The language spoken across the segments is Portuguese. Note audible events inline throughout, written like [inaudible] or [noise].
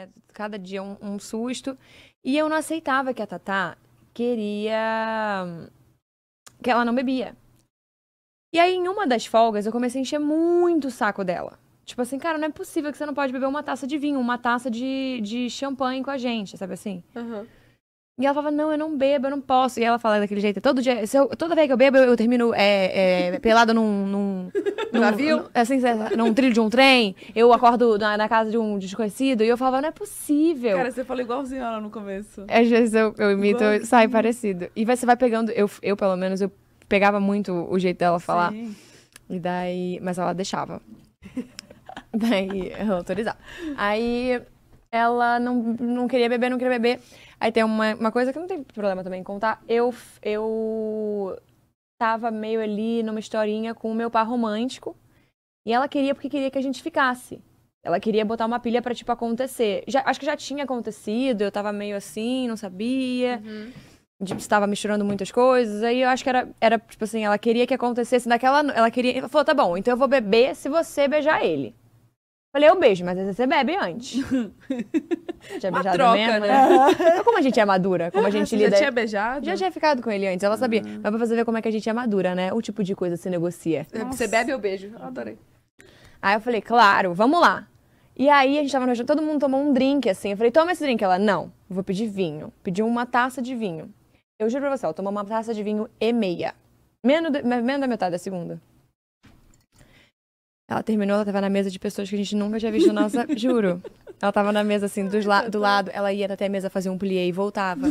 Né? Cada dia um, um susto. E eu não aceitava que a Tatá queria. que ela não bebia. E aí, em uma das folgas, eu comecei a encher muito o saco dela. Tipo assim, cara, não é possível que você não pode beber uma taça de vinho, uma taça de, de champanhe com a gente, sabe assim? Uhum. E ela falava, não, eu não bebo, eu não posso. E ela falava daquele jeito, todo dia, eu, toda vez que eu bebo, eu, eu termino é, é, pelada num, num, [laughs] num navio, é assim, num trilho de um trem, eu acordo na, na, casa de um desconhecido, e eu falava, não é possível. Cara, você fala igualzinho ela no começo. Às vezes eu, eu imito, eu, sai parecido. E você vai pegando, eu, eu pelo menos, eu pegava muito o jeito dela falar. Sim. E daí, mas ela deixava. [laughs] daí, eu autorizava. Aí, ela não, não queria beber, não queria beber. Aí tem uma, uma coisa que não tem problema também em contar. Eu, eu tava meio ali numa historinha com o meu par romântico. E ela queria porque queria que a gente ficasse. Ela queria botar uma pilha para tipo, acontecer. Já, acho que já tinha acontecido, eu tava meio assim, não sabia. Uhum. Estava misturando muitas coisas. Aí eu acho que era, era, tipo assim, ela queria que acontecesse naquela. Ela queria. Ela falou, tá bom, então eu vou beber se você beijar ele. Falei, eu beijo, mas às vezes você bebe antes. [laughs] tinha beijado troca, mesmo, né? né? Então, como a gente é madura, como a [laughs] gente você lida. Já tinha beijado? Já tinha ficado com ele antes, ela sabia. Uhum. Mas pra você ver como é que a gente é madura, né? O tipo de coisa se negocia. É, Nossa. Você bebe, ou beijo. Eu adorei. Aí eu falei, claro, vamos lá. E aí a gente tava no restaurante, todo mundo tomou um drink, assim. Eu falei, toma esse drink. Ela, não, vou pedir vinho. Pediu uma taça de vinho. Eu juro pra você, ela tomou uma taça de vinho e meia. Menos, menos da metade da segunda. Ela terminou, ela tava na mesa de pessoas que a gente nunca tinha visto nossa. [laughs] Juro. Ela tava na mesa, assim, dos la... do tá. lado. Ela ia até a mesa fazer um plié e voltava. [laughs]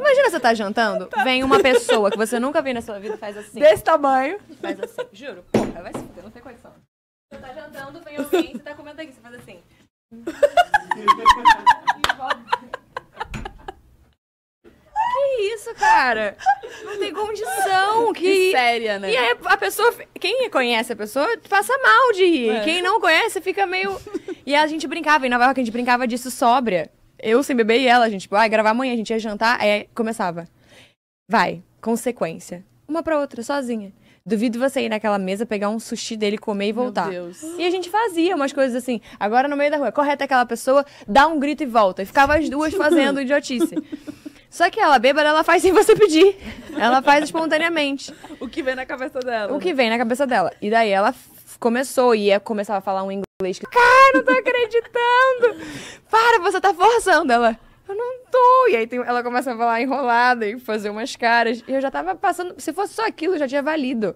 Imagina você tá jantando, tá. vem uma pessoa que você nunca viu na sua vida faz assim. Desse tamanho. Faz assim. Juro. Porra, vai se fuder, não tem condição. Você tá jantando, vem alguém, você tá comendo aqui, você faz assim. [laughs] que isso, cara? condição. [laughs] Que... que séria, né? E aí a pessoa, quem conhece a pessoa, passa mal de rir. É. Quem não conhece fica meio. [laughs] e a gente brincava, em Nova York a gente brincava disso sóbria. Eu sem beber e ela, a gente, tipo, ah, gravar amanhã, a gente ia jantar, aí começava. Vai, consequência. Uma pra outra, sozinha. Duvido você ir naquela mesa, pegar um sushi dele, comer e voltar. Meu Deus. E a gente fazia umas coisas assim. Agora no meio da rua, correta aquela pessoa, dá um grito e volta. E ficava as duas fazendo [laughs] idiotice. Só que ela bêbada, ela faz sem você pedir. Ela faz espontaneamente. o que vem na cabeça dela. O que vem na cabeça dela. E daí ela começou e começava a falar um inglês que. Cara, não tô acreditando! Para, você tá forçando! Ela. Eu não tô! E aí tem, ela começa a falar enrolada e fazer umas caras. E eu já tava passando. Se fosse só aquilo, já tinha valido.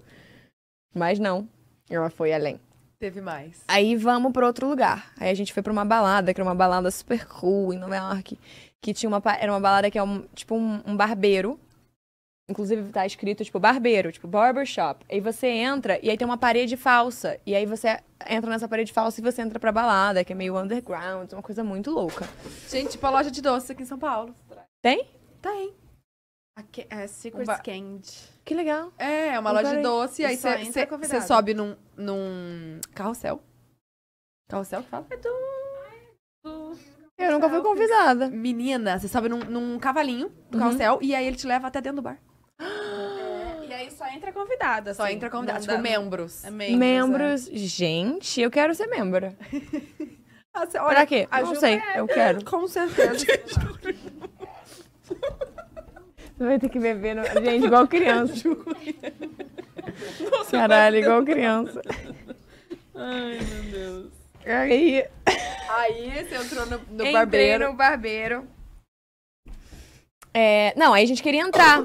Mas não. Ela foi além. Teve mais. Aí vamos para outro lugar. Aí a gente foi para uma balada, que era uma balada super cool em Nova York. Que tinha uma. Era uma balada que é um, tipo um, um barbeiro. Inclusive tá escrito, tipo, barbeiro, tipo, barbershop. Aí você entra e aí tem uma parede falsa. E aí você entra nessa parede falsa e você entra pra balada, que é meio underground, uma coisa muito louca. Gente, tipo a loja de doces aqui em São Paulo. Tem? Tem. Aqui é Secret um Candy. Que legal. É, é uma loja de doce. Aí você sobe num, num carrossel. Carrossel que fala? É do... Eu nunca fui convidada. Menina, você sobe num, num cavalinho do uhum. carrossel e aí ele te leva até dentro do bar. [gasps] e aí só entra convidada. Só assim, entra convidada. Tipo, dá... membros. É membros. membros. É. Gente, eu quero ser membro. [laughs] Ah, olha, pra quê? Não sei, é. eu quero. [laughs] Com certeza. [laughs] vai ter que beber. No... [laughs] Gente, igual criança. Nossa, Caralho, igual [laughs] criança. Ai, meu Deus. Aí. Aí você entrou no, no Entrei barbeiro. no barbeiro. É, não, aí a gente queria entrar.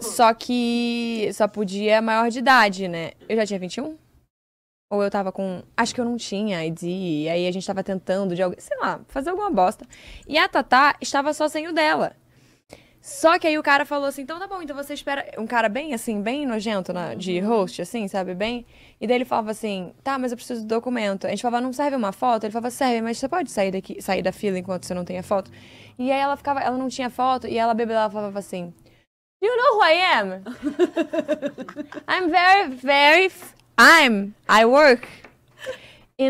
Só que só podia maior de idade, né? Eu já tinha 21? Ou eu tava com. Acho que eu não tinha ID. E aí a gente tava tentando de alguém. Sei lá, fazer alguma bosta. E a Tatá estava só sem o dela. Só que aí o cara falou assim, então tá bom, então você espera. Um cara bem assim, bem nojento na, né, de uhum. host, assim, sabe? Bem. E daí ele falava assim, tá, mas eu preciso do documento. A gente falava, não serve uma foto? Ele falava, serve, mas você pode sair daqui, sair da fila enquanto você não tem a foto. E aí ela ficava, ela não tinha foto, e ela bebia, ela falava assim. You know who I am? [laughs] I'm very, very. I'm. I work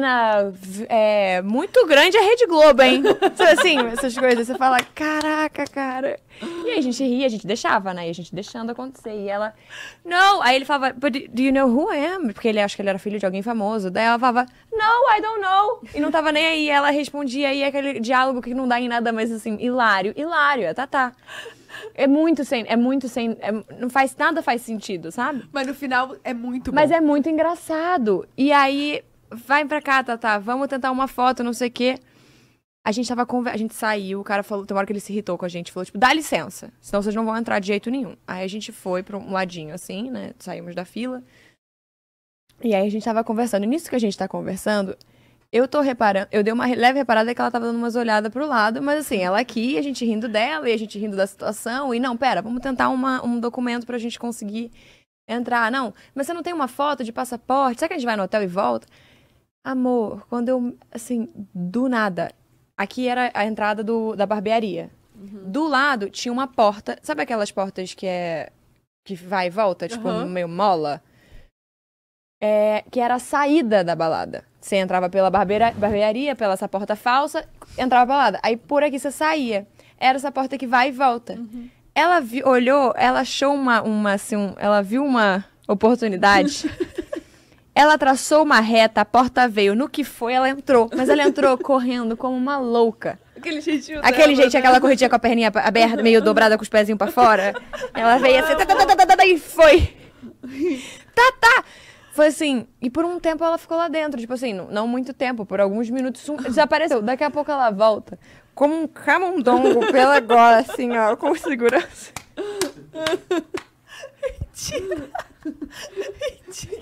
na é muito grande é a Rede Globo, hein? [laughs] assim, essas coisas. Você fala, caraca, cara. E aí a gente ria, a gente deixava, né? E a gente deixando acontecer. E ela, não. Aí ele falava, but do you know who I am? Porque ele acha que ele era filho de alguém famoso. Daí ela falava, no, I don't know. E não tava nem aí. Ela respondia aí aquele diálogo que não dá em nada mais assim, hilário, hilário, é tá, tá. É muito sem, é muito sem, é, não faz nada faz sentido, sabe? Mas no final é muito bom. Mas é muito engraçado. E aí vai pra cá, Tatá, vamos tentar uma foto, não sei o quê. A gente tava conver... A gente saiu, o cara falou, tem hora que ele se irritou com a gente, falou, tipo, dá licença, senão vocês não vão entrar de jeito nenhum. Aí a gente foi pra um ladinho assim, né? Saímos da fila. E aí a gente tava conversando. E nisso que a gente tá conversando, eu tô reparando, eu dei uma leve reparada que ela tava dando umas olhadas pro lado, mas assim, ela aqui, a gente rindo dela e a gente rindo da situação, e não, pera, vamos tentar uma, um documento pra gente conseguir entrar. Não, mas você não tem uma foto de passaporte? Será que a gente vai no hotel e volta? Amor, quando eu, assim, do nada. Aqui era a entrada do, da barbearia. Uhum. Do lado tinha uma porta. Sabe aquelas portas que é. que vai e volta, tipo, uhum. meio mola? É, que era a saída da balada. Você entrava pela barbeira, barbearia, pela essa porta falsa, entrava pra balada. Aí por aqui você saía. Era essa porta que vai e volta. Uhum. Ela vi, olhou, ela achou uma, uma, assim, um, ela viu uma oportunidade. [laughs] Ela traçou uma reta, a porta veio. No que foi, ela entrou. Mas ela entrou correndo como uma louca. Aquele jeitinho Aquele jeitinho, aquela corridinha com a perninha aberta, meio dobrada com os pezinhos pra fora. Ela veio assim, tá, tá, tá, tá, e foi. tá, tá. Foi assim, e por um tempo ela ficou lá dentro, tipo assim, não muito tempo, por alguns minutos desapareceu. Daqui a pouco ela volta, como um camundongo pela gola, assim, ó, com segurança. Mentira.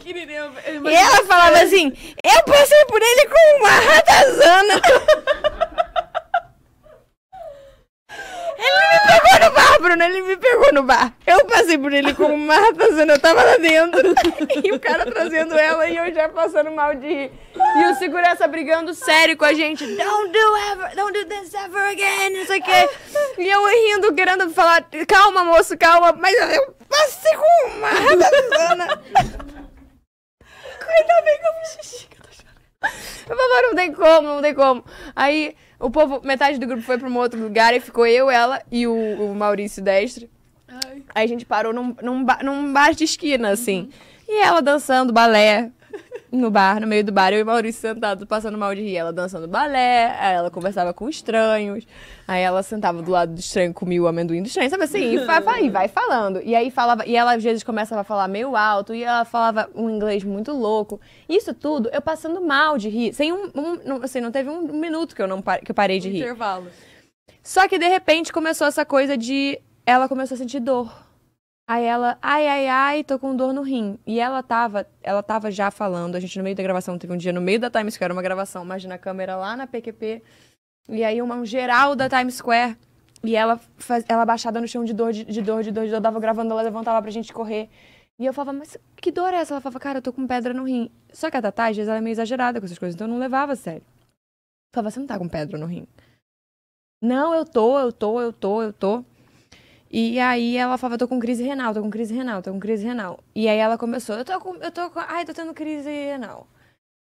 E ela falava é. assim: Eu passei por ele com uma ratazana. [laughs] ele me pegou no bar, Bruno. Ele me pegou no bar. Eu passei por ele com uma ratazana. Eu tava lá dentro. [laughs] e o cara trazendo ela e eu já passando mal de rir. E o segurança brigando sério com a gente. Don't do ever, don't do this ever again. Não sei o quê. E eu rindo, querendo falar: Calma, moço, calma. Mas eu passei com uma ratazana xixi que eu tô chorando. Eu não tem como, não tem como. Aí o povo, metade do grupo foi pra um outro lugar e ficou eu, ela e o, o Maurício Destre. Aí a gente parou num, num, num bar de esquina, assim. Uhum. E ela dançando balé, no bar, no meio do bar, eu e Maurício sentados, passando mal de rir. Ela dançando balé, ela conversava com estranhos. Aí ela sentava do lado do estranho, comia o amendoim do estranho, sabe assim? E vai, vai, falando. E aí falava, e ela às vezes começava a falar meio alto, e ela falava um inglês muito louco. Isso tudo, eu passando mal de rir. Sem um, um não, assim, não teve um minuto que eu, não, que eu parei de um rir. Intervalo. Só que de repente começou essa coisa de. Ela começou a sentir dor Aí ela, ai, ai, ai, tô com dor no rim. E ela tava, ela tava já falando, a gente no meio da gravação, teve um dia no meio da Times Square, uma gravação, imagina a câmera lá na PQP, e aí uma, um geral da Times Square, e ela, faz, ela baixada no chão de dor, de, de dor, de dor, de dor, eu tava gravando, ela levantava pra gente correr. E eu falava, mas que dor é essa? Ela falava, cara, eu tô com pedra no rim. Só que a Tatá, às vezes, ela é meio exagerada com essas coisas, então eu não levava a sério. Eu falava, você não tá com pedra no rim. Não, eu tô, eu tô, eu tô, eu tô. E aí ela falava, tô com crise renal, tô com crise renal, tô com crise renal. E aí ela começou, eu tô com, eu tô com, ai, tô tendo crise renal.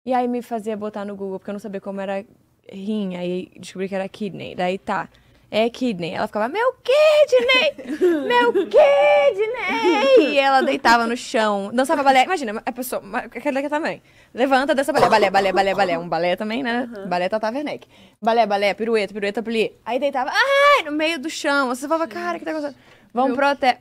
E aí me fazia botar no Google, porque eu não sabia como era rim, aí descobri que era kidney. Daí tá, é Kidney. Ela ficava, meu Kidney! Meu Kidney! E ela deitava no chão, dançava balé. Imagina, a pessoa, aquele daqui também. Levanta, dança balé, balé, balé, balé, balé. Um balé também, né? Uhum. Balé Tata Werneck. Balé, balé, pirueta, pirueta, pli. Aí deitava, ai, no meio do chão. Você falava, cara, o que tá acontecendo? Vamos meu... pro hotel.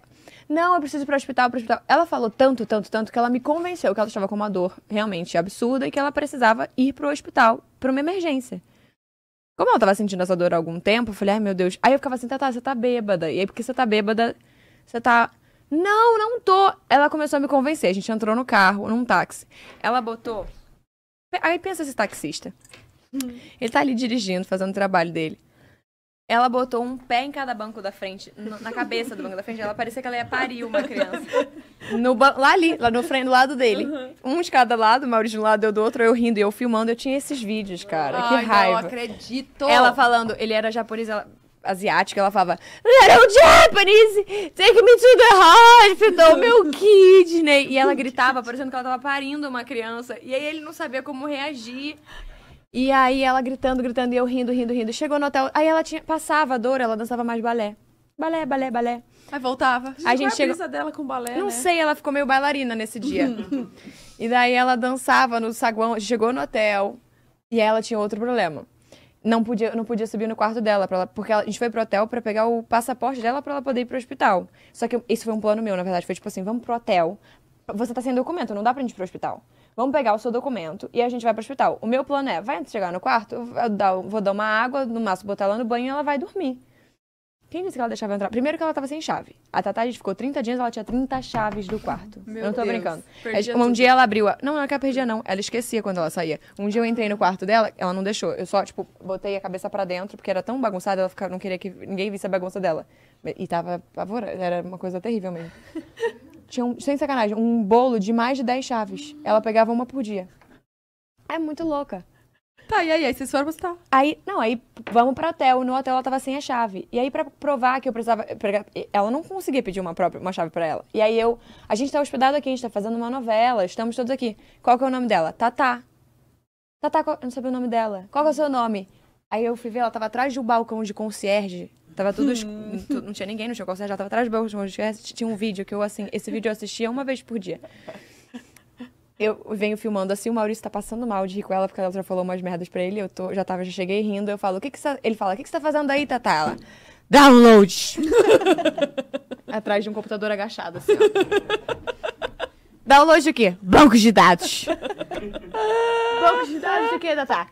Não, eu preciso ir pro hospital, pro hospital. Ela falou tanto, tanto, tanto que ela me convenceu que ela estava com uma dor realmente absurda e que ela precisava ir pro hospital, pra uma emergência. Como ela tava sentindo essa dor há algum tempo, eu falei, ai meu Deus. Aí eu ficava assim, tá, você tá bêbada. E aí, porque você tá bêbada, você tá. Não, não tô. Ela começou a me convencer. A gente entrou no carro, num táxi. Ela botou. Aí pensa esse taxista. Hum. Ele tá ali dirigindo, fazendo o trabalho dele. Ela botou um pé em cada banco da frente, no, na cabeça do banco da frente. Ela parecia que ela ia parir uma criança. [laughs] No, lá ali, lá no frente, do lado dele. Uhum. Um de cada lado, o Maurício de um lado, eu do outro, eu rindo e eu filmando. Eu tinha esses vídeos, cara. Ai, que raiva. Não acredito. Ela falando, ele era japonês, ela asiática, ela falava Hello Japanese, take me to the hospital, meu [laughs] kidney. Né? E ela gritava, parecendo que ela tava parindo uma criança. E aí ele não sabia como reagir. E aí ela gritando, gritando, e eu rindo, rindo, rindo. Chegou no hotel. Aí ela tinha, passava a dor, ela dançava mais balé. Balé, balé, balé. Aí voltava. A gente, é a chegou... brisa dela com balé, Não né? sei, ela ficou meio bailarina nesse dia. [laughs] e daí ela dançava no saguão, chegou no hotel. E ela tinha outro problema. Não podia, não podia subir no quarto dela, ela, porque ela, a gente foi pro hotel para pegar o passaporte dela para ela poder ir pro hospital. Só que isso foi um plano meu, na verdade. Foi tipo assim, vamos pro hotel. Você tá sem documento, não dá pra gente ir pro hospital vamos pegar o seu documento e a gente vai pro hospital. O meu plano é, vai chegar no quarto, eu vou dar uma água, no máximo botar ela no banho e ela vai dormir. Quem disse que ela deixava entrar? Primeiro que ela tava sem chave. A Tatá, a gente ficou 30 dias, ela tinha 30 chaves do quarto. Meu eu não tô Deus, brincando. um tudo. dia ela abriu a... Não, não é que ela perdia, não. Ela esquecia quando ela saía. Um dia eu entrei no quarto dela, ela não deixou. Eu só, tipo, botei a cabeça para dentro, porque era tão bagunçada, ela não queria que ninguém visse a bagunça dela. E tava apavorada, era uma coisa terrível mesmo. [laughs] tinha, um, sem sacanagem, um bolo de mais de 10 chaves. Ela pegava uma por dia. É muito louca. Tá, e aí? Aí vocês foram buscar? Aí, não, aí vamos pro hotel. No hotel ela tava sem a chave. E aí, pra provar que eu precisava. Ela não conseguia pedir uma própria uma chave pra ela. E aí eu. A gente tá hospedado aqui, a gente tá fazendo uma novela, estamos todos aqui. Qual que é o nome dela? Tatá. Tatá, qual, eu não sabia o nome dela. Qual que é o seu nome? Aí eu fui ver, ela tava atrás de um balcão de concierge. Tava tudo. Hum. não tinha ninguém, não tinha concierge, ela tava atrás do balcão de concierge. Tinha um vídeo que eu, assim, esse vídeo eu assistia uma vez por dia. Eu venho filmando assim, o Maurício tá passando mal de rir com ela, porque ela já falou umas merdas pra ele. Eu tô, já tava, já cheguei rindo. Eu falo, o que que você. Ele fala, o que que você tá fazendo aí, Tatá? Ela, download! [laughs] atrás de um computador agachado, assim, ó. Download o quê? Bancos de dados. [laughs] Bancos de dados do quê, Tatá?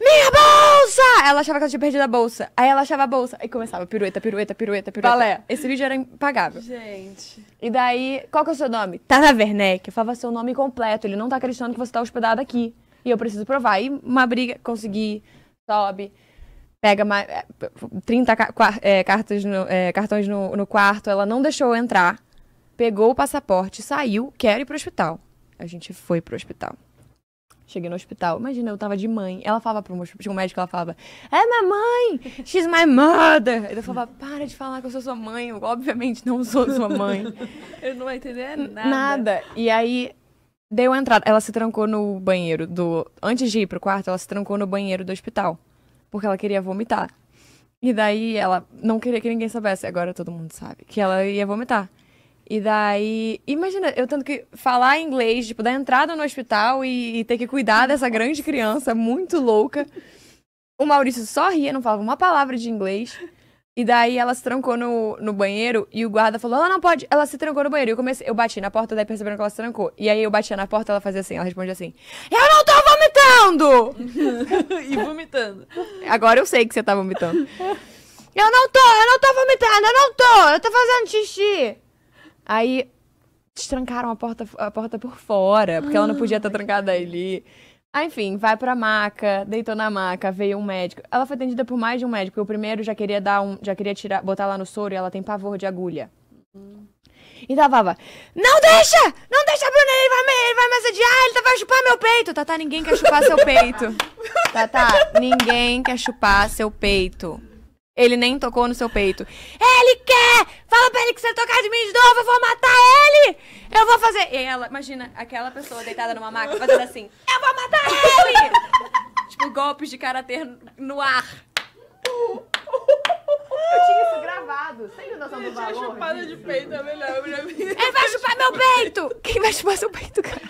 Minha bolsa! Ela achava que ela tinha perdido a bolsa. Aí ela achava a bolsa. Aí começava pirueta, pirueta, pirueta, pirueta. Balé. Esse vídeo era impagável. Gente. E daí, qual que é o seu nome? Tata Werneck. Eu falava seu nome completo. Ele não tá acreditando que você tá hospedado aqui. E eu preciso provar. E uma briga, consegui. Sobe pega mais, 30 é, é, cartas no, é, cartões no, no, quarto, ela não deixou eu entrar pegou o passaporte, saiu, quero ir pro hospital. A gente foi pro hospital. Cheguei no hospital. Imagina, eu tava de mãe. Ela falava pro um médico, ela falava, é mamãe, she's my mother. Eu falava, para de falar que eu sou sua mãe. Eu, obviamente, não sou sua mãe. [laughs] eu não vai entender nada. Nada. E aí, deu a entrada. Ela se trancou no banheiro do... Antes de ir pro quarto, ela se trancou no banheiro do hospital. Porque ela queria vomitar. E daí, ela não queria que ninguém soubesse. Agora todo mundo sabe. Que ela ia vomitar. E daí, imagina, eu tendo que falar inglês, tipo, da entrada no hospital e, e ter que cuidar dessa grande criança muito louca. O Maurício só ria, não falava uma palavra de inglês. E daí ela se trancou no, no banheiro e o guarda falou: ela não pode. Ela se trancou no banheiro. E eu comecei, eu bati na porta, daí perceberam que ela se trancou. E aí eu bati na porta, ela fazia assim, ela respondia assim: Eu não tô vomitando! [laughs] e vomitando. Agora eu sei que você tá vomitando. eu não tô, eu não tô vomitando, eu não tô, eu tô fazendo xixi. Aí destrancaram a porta, a porta por fora, porque ah, ela não podia estar tá trancada ali. Ah, enfim, vai pra maca, deitou na maca, veio um médico. Ela foi atendida por mais de um médico, porque o primeiro já queria dar um. já queria tirar, botar lá no soro e ela tem pavor de agulha. Uhum. E tava, não deixa! Não deixa, Bruna, ele vai me, ele vai me assediar, ele tá, vai chupar meu peito! Tatá, ninguém quer chupar seu peito. [laughs] Tatá, ninguém quer chupar seu peito. Ele nem tocou no seu peito. Ele quer! Fala pra ele que você tocar de mim de novo, eu vou matar ele! Eu vou fazer. E ela, imagina, aquela pessoa deitada numa maca fazendo assim: Eu vou matar ele! tipo, golpes de karatê no ar. Eu tinha isso gravado. Você tem noção do valor? chupada de peito é melhor. Ele vai chupar meu peito! Quem vai chupar seu peito, cara?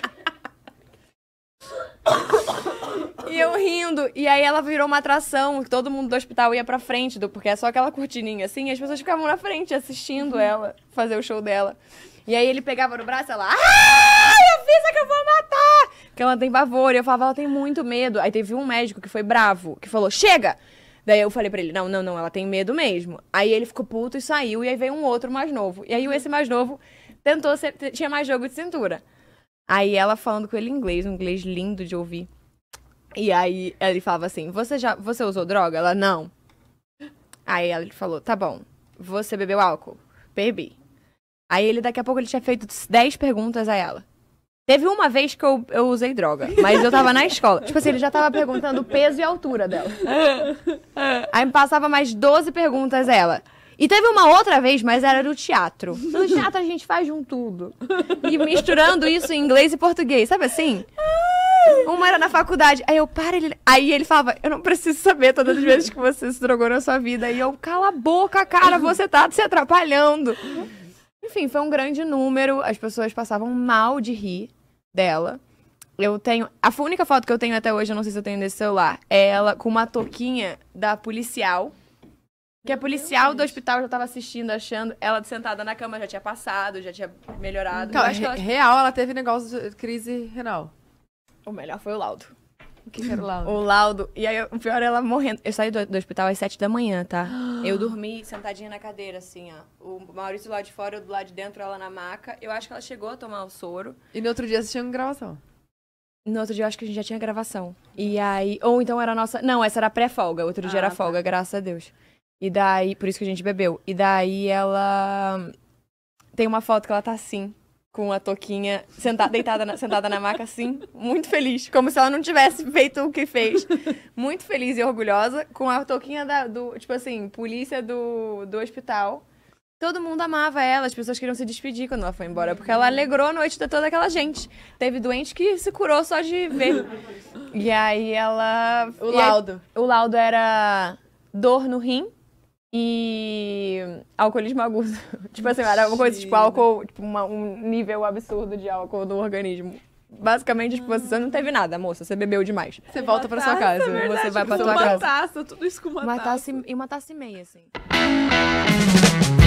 E eu rindo. E aí ela virou uma atração. que Todo mundo do hospital ia pra frente, do, porque é só aquela cortininha assim. E as pessoas ficavam na frente assistindo uhum. ela fazer o show dela. E aí ele pegava no braço e ela. Ah, eu fiz é que eu vou matar! Porque ela tem pavor. E eu falava, ela tem muito medo. Aí teve um médico que foi bravo, que falou: chega! Daí eu falei para ele, não, não, não, ela tem medo mesmo. Aí ele ficou puto e saiu, e aí veio um outro mais novo. E aí uhum. esse mais novo tentou ser, tinha mais jogo de cintura. Aí ela falando com ele em inglês, um inglês lindo de ouvir. E aí ele falava assim: "Você já você usou droga?" Ela: "Não". Aí ele falou: "Tá bom. Você bebeu álcool?" "Bebi". Aí ele daqui a pouco ele tinha feito 10 perguntas a ela. Teve uma vez que eu, eu usei droga, mas eu tava na escola. tipo assim, ele já tava perguntando o peso e a altura dela. Aí passava mais 12 perguntas a ela. E teve uma outra vez, mas era do teatro. No teatro a gente faz um tudo. E misturando isso em inglês e português, sabe assim? Uma era na faculdade. Aí eu, para, ele... Aí ele falava, eu não preciso saber todas as vezes que você se drogou na sua vida. Aí eu, cala a boca, cara, você tá se atrapalhando. Enfim, foi um grande número. As pessoas passavam mal de rir dela. Eu tenho. A única foto que eu tenho até hoje, eu não sei se eu tenho desse celular, é ela com uma touquinha da policial. Que a policial do hospital já tava assistindo, achando. Ela sentada na cama já tinha passado, já tinha melhorado. Então, é que ela... real, ela teve negócio de crise renal. O melhor foi o laudo. O que era o laudo? O laudo. E aí, o pior, é ela morrendo. Eu saí do, do hospital às sete da manhã, tá? [gasps] Eu dormi sentadinha na cadeira, assim, ó. O Maurício lá de fora, eu do lado de dentro, ela na maca. Eu acho que ela chegou a tomar o soro. E no outro dia vocês tinham gravação? No outro dia, eu acho que a gente já tinha gravação. E aí... Ou então era a nossa... Não, essa era pré-folga. Outro ah, dia era tá. folga, graças a Deus. E daí... Por isso que a gente bebeu. E daí, ela... Tem uma foto que ela tá assim com a toquinha, sentada, deitada na, sentada na maca assim, muito feliz, como se ela não tivesse feito o que fez. Muito feliz e orgulhosa, com a toquinha da, do, tipo assim, polícia do, do hospital. Todo mundo amava ela, as pessoas queriam se despedir quando ela foi embora, porque ela alegrou a noite de toda aquela gente. Teve doente que se curou só de ver. E aí ela. O laudo. o laudo era dor no rim, e alcoolismo agudo. [laughs] tipo assim, era uma coisa tipo álcool, tipo uma, um nível absurdo de álcool no organismo. Basicamente, tipo, você não teve nada, moça. Você bebeu demais. Você volta para sua casa. É verdade, você vai pra tipo, sua casa. Uma taça, tudo isso com uma, uma taça. taça. e uma taça e meia, assim.